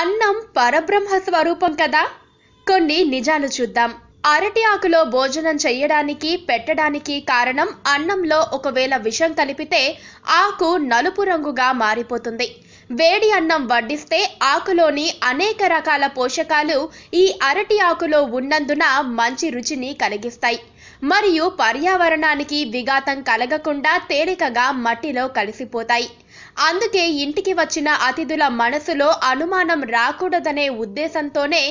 అన్నం పరబ్రహ్మ స్వరూపం కదా కొన్ని నిజాలు చూద్దాం అరటి ఆకులో భోజనం చేయడానికి పెట్టడానికి కారణం అన్నంలో ఒకవేళ విషం కలిపితే ఆకు నలుపు రంగుగా మారిపోతుంది వేడి అన్నం వడ్డిస్తే ఆకులోని అనేక రకాల పోషకాలు ఈ అరటి ఆకులో ఉన్నందున మంచి రుచిని కలిగిస్తాయి మరియు పర్యావరణానికి విఘాతం కలగకుండా తేలికగా మట్టిలో కలిసిపోతాయి అందుకే ఇంటికి వచ్చిన అతిథుల మనసులో అనుమానం రాకూడదనే ఉద్దేశంతోనే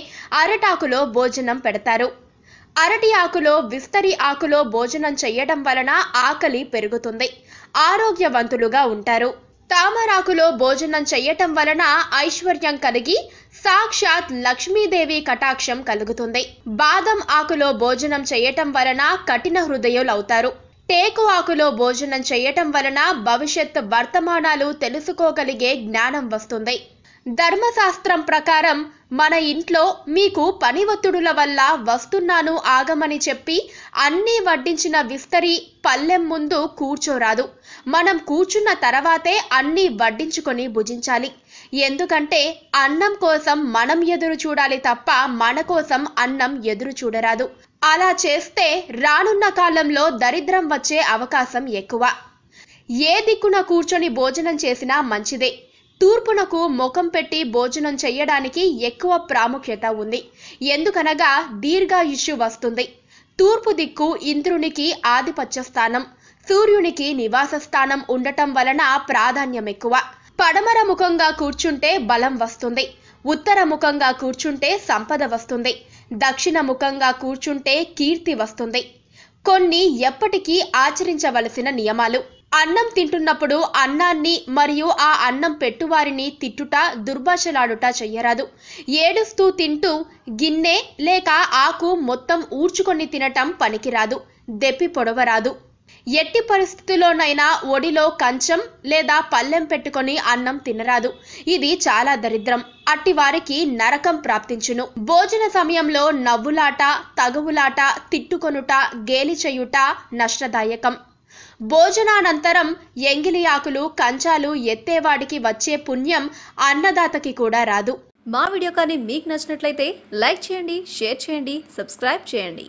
అరటాకులో భోజనం పెడతారు అరటి ఆకులో విస్తరి ఆకులో భోజనం చేయడం వలన ఆకలి పెరుగుతుంది ఆరోగ్యవంతులుగా ఉంటారు తామరాకులో భోజనం చేయటం వలన ఐశ్వర్యం కలిగి సాక్షాత్ లక్ష్మీదేవి కటాక్షం కలుగుతుంది బాదం ఆకులో భోజనం చేయటం వలన కఠిన హృదయులవుతారు టేకు ఆకులో భోజనం చేయటం వలన భవిష్యత్ వర్తమానాలు తెలుసుకోగలిగే జ్ఞానం వస్తుంది ధర్మశాస్త్రం ప్రకారం మన ఇంట్లో మీకు పని ఒత్తిడుల వల్ల వస్తున్నాను ఆగమని చెప్పి అన్నీ వడ్డించిన విస్తరి పల్లెం ముందు కూర్చోరాదు మనం కూర్చున్న తర్వాతే అన్నీ వడ్డించుకొని భుజించాలి ఎందుకంటే అన్నం కోసం మనం ఎదురు చూడాలి తప్ప మన కోసం అన్నం ఎదురు చూడరాదు అలా చేస్తే రానున్న కాలంలో దరిద్రం వచ్చే అవకాశం ఎక్కువ ఏ దిక్కున కూర్చొని భోజనం చేసినా మంచిదే తూర్పునకు ముఖం పెట్టి భోజనం చేయడానికి ఎక్కువ ప్రాముఖ్యత ఉంది ఎందుకనగా దీర్ఘాయుష్యు వస్తుంది తూర్పు దిక్కు ఇంద్రునికి ఆధిపత్య స్థానం సూర్యునికి నివాస స్థానం ఉండటం వలన ప్రాధాన్యం ఎక్కువ పడమర ముఖంగా కూర్చుంటే బలం వస్తుంది ఉత్తరముఖంగా కూర్చుంటే సంపద వస్తుంది దక్షిణముఖంగా కూర్చుంటే కీర్తి వస్తుంది కొన్ని ఎప్పటికీ ఆచరించవలసిన నియమాలు అన్నం తింటున్నప్పుడు అన్నాన్ని మరియు ఆ అన్నం పెట్టువారిని తిట్టుట దుర్భాషలాడుట చెయ్యరాదు ఏడుస్తూ తింటూ గిన్నె లేక ఆకు మొత్తం ఊడ్చుకొని తినటం పనికిరాదు దెప్పి పొడవరాదు ఎట్టి పరిస్థితుల్లోనైనా ఒడిలో కంచం లేదా పల్లెం పెట్టుకొని అన్నం తినరాదు ఇది చాలా దరిద్రం అట్టి వారికి నరకం ప్రాప్తించును భోజన సమయంలో నవ్వులాట తగువులాట తిట్టుకొనుట గేలి చేయుట నష్టదాయకం భోజనానంతరం ఎంగిలి ఆకులు కంచాలు ఎత్తేవాడికి వచ్చే పుణ్యం అన్నదాతకి కూడా రాదు మా వీడియో కానీ మీకు నచ్చినట్లయితే లైక్ చేయండి షేర్ చేయండి సబ్స్క్రైబ్ చేయండి